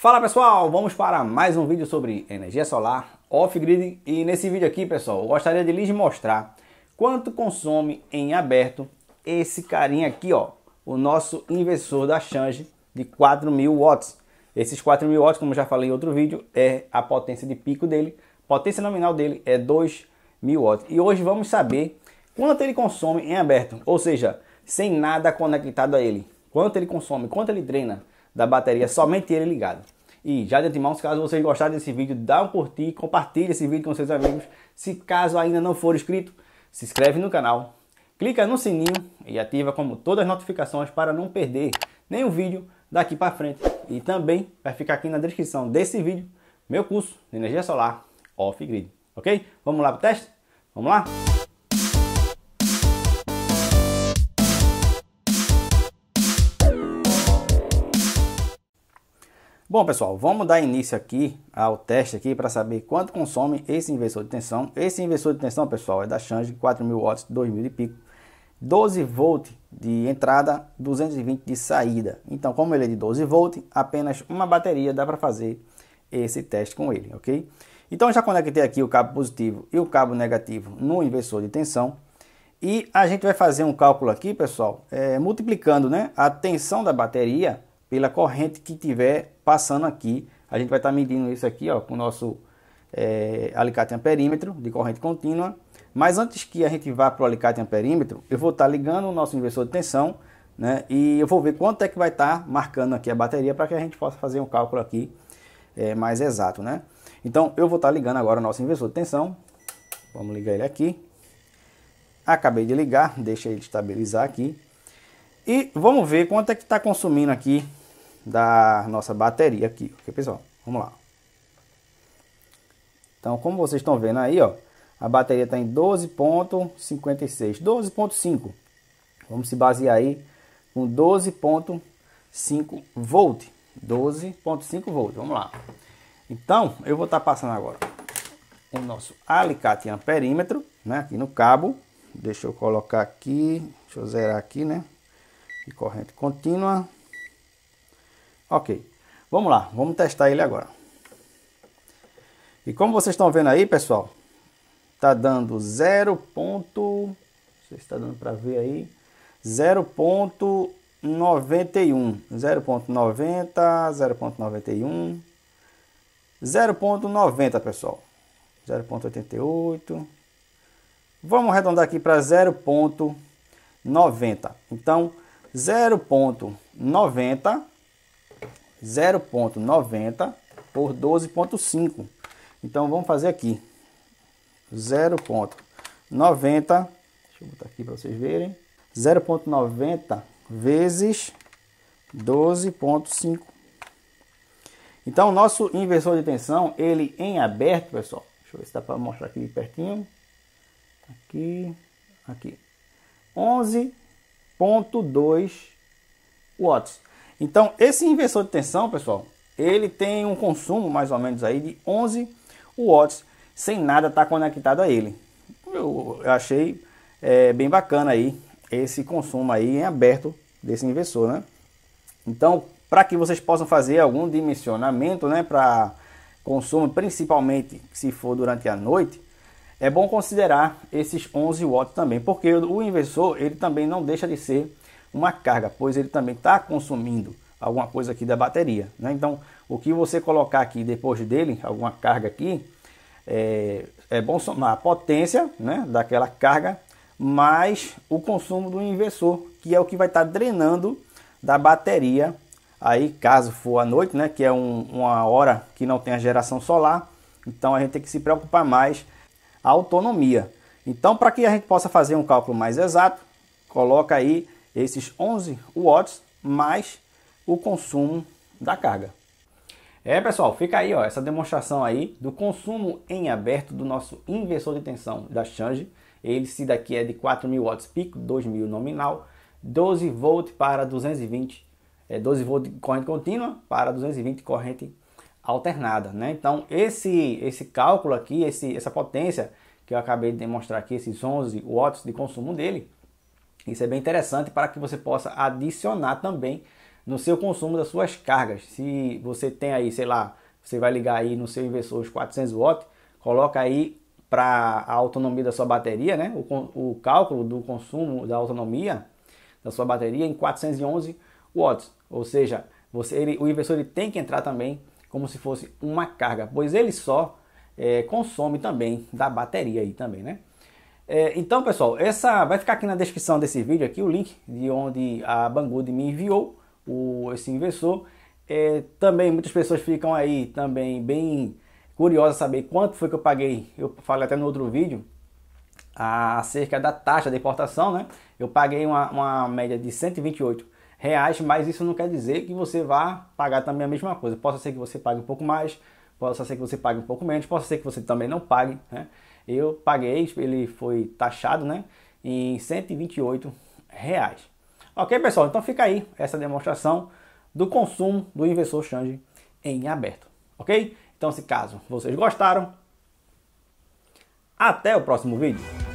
Fala pessoal, vamos para mais um vídeo sobre energia solar off-grid e nesse vídeo aqui pessoal, eu gostaria de lhes mostrar quanto consome em aberto esse carinha aqui ó, o nosso inversor da Change de 4000 watts. Esses 4000 watts, como já falei em outro vídeo, é a potência de pico dele, potência nominal dele é 2000 watts. E hoje vamos saber quanto ele consome em aberto, ou seja, sem nada conectado a ele. Quanto ele consome, quanto ele drena, da bateria, somente ele ligado. E já de antemão, se caso vocês gostaram desse vídeo, dá um curtir, compartilhe esse vídeo com seus amigos. Se caso ainda não for inscrito, se inscreve no canal, clica no sininho e ativa como todas as notificações para não perder nenhum vídeo daqui para frente. E também vai ficar aqui na descrição desse vídeo meu curso de energia solar off-grid, ok? Vamos lá para o teste? Vamos lá? Bom, pessoal, vamos dar início aqui ao teste aqui para saber quanto consome esse inversor de tensão. Esse inversor de tensão, pessoal, é da Change 4000 watts, 2000 e pico, 12 volts de entrada, 220 de saída. Então, como ele é de 12 volts, apenas uma bateria dá para fazer esse teste com ele, ok? Então, já conectei aqui o cabo positivo e o cabo negativo no inversor de tensão. E a gente vai fazer um cálculo aqui, pessoal, é, multiplicando né, a tensão da bateria pela corrente que tiver passando aqui. A gente vai estar tá medindo isso aqui ó, com o nosso é, alicate amperímetro de corrente contínua. Mas antes que a gente vá para o alicate amperímetro, eu vou estar tá ligando o nosso inversor de tensão né, e eu vou ver quanto é que vai estar tá marcando aqui a bateria para que a gente possa fazer um cálculo aqui é, mais exato. Né? Então eu vou estar tá ligando agora o nosso inversor de tensão. Vamos ligar ele aqui. Acabei de ligar, deixa ele estabilizar aqui. E vamos ver quanto é que está consumindo aqui da nossa bateria aqui, ok pessoal? Vamos lá. Então, como vocês estão vendo aí, ó, a bateria está em 12.56, 12.5. Vamos se basear aí com 12.5 volt, 12.5 volt. Vamos lá. Então, eu vou estar tá passando agora o nosso alicate amperímetro, né, aqui no cabo. Deixa eu colocar aqui, deixa eu zerar aqui, né? De corrente contínua. Ok, vamos lá, vamos testar ele agora. E como vocês estão vendo aí, pessoal, tá dando 0. Não sei se está dando para ver aí. 0.91, 0.90, 0.91, 0.90, pessoal. 0.88. Vamos arredondar aqui para 0.90. Então, 0.90 0,90 por 12,5. Então vamos fazer aqui 0,90. Deixa eu botar aqui para vocês verem. 0,90 vezes 12,5. Então, o nosso inversor de tensão, ele em aberto, pessoal. Deixa eu ver se dá para mostrar aqui pertinho. Aqui, aqui. 11.2 watts. Então, esse inversor de tensão, pessoal, ele tem um consumo mais ou menos aí de 11 watts, sem nada estar tá conectado a ele. Eu, eu achei é, bem bacana aí esse consumo aí em aberto desse inversor, né? Então, para que vocês possam fazer algum dimensionamento, né, para consumo, principalmente se for durante a noite, é bom considerar esses 11 watts também, porque o inversor ele também não deixa de ser uma carga, pois ele também está consumindo alguma coisa aqui da bateria. Né? Então, o que você colocar aqui depois dele, alguma carga aqui, é, é bom somar a potência né, daquela carga mais o consumo do inversor, que é o que vai estar tá drenando da bateria. Aí, caso for à noite, né, que é um, uma hora que não tem a geração solar, então a gente tem que se preocupar mais a autonomia. Então, para que a gente possa fazer um cálculo mais exato, coloca aí esses 11 watts mais o consumo da carga. É pessoal, fica aí ó, essa demonstração aí do consumo em aberto do nosso inversor de tensão da Change. Ele se daqui é de 4.000 watts pico, 2.000 nominal, 12 volts para 220, é, 12 volt de corrente contínua para 220 corrente alternada, né? Então esse esse cálculo aqui, esse, essa potência que eu acabei de demonstrar aqui, esses 11 watts de consumo dele, isso é bem interessante para que você possa adicionar também no seu consumo das suas cargas. Se você tem aí, sei lá, você vai ligar aí no seu inversor os 400 watts, coloca aí para a autonomia da sua bateria, né? O, o, cálculo do consumo da autonomia da sua bateria em 411 watts. Ou seja, você, ele, o inversor ele tem que entrar também como se fosse uma carga, pois ele só é, consome também da bateria aí também, né? É, então, pessoal, essa vai ficar aqui na descrição desse vídeo aqui o link de onde a Banggood me enviou o, esse inversor. É, também muitas pessoas ficam aí também bem curiosas saber quanto foi que eu paguei. Eu falei até no outro vídeo a, acerca da taxa de importação, né? Eu paguei uma, uma média de 128 reais, mas isso não quer dizer que você vá pagar também a mesma coisa. Pode ser que você pague um pouco mais, pode ser que você pague um pouco menos, pode ser que você também não pague, né? eu paguei, ele foi taxado né, em 128 reais. Ok, pessoal? Então fica aí essa demonstração do consumo do inversor change em aberto. Ok? Então, se caso vocês gostaram, até o próximo vídeo.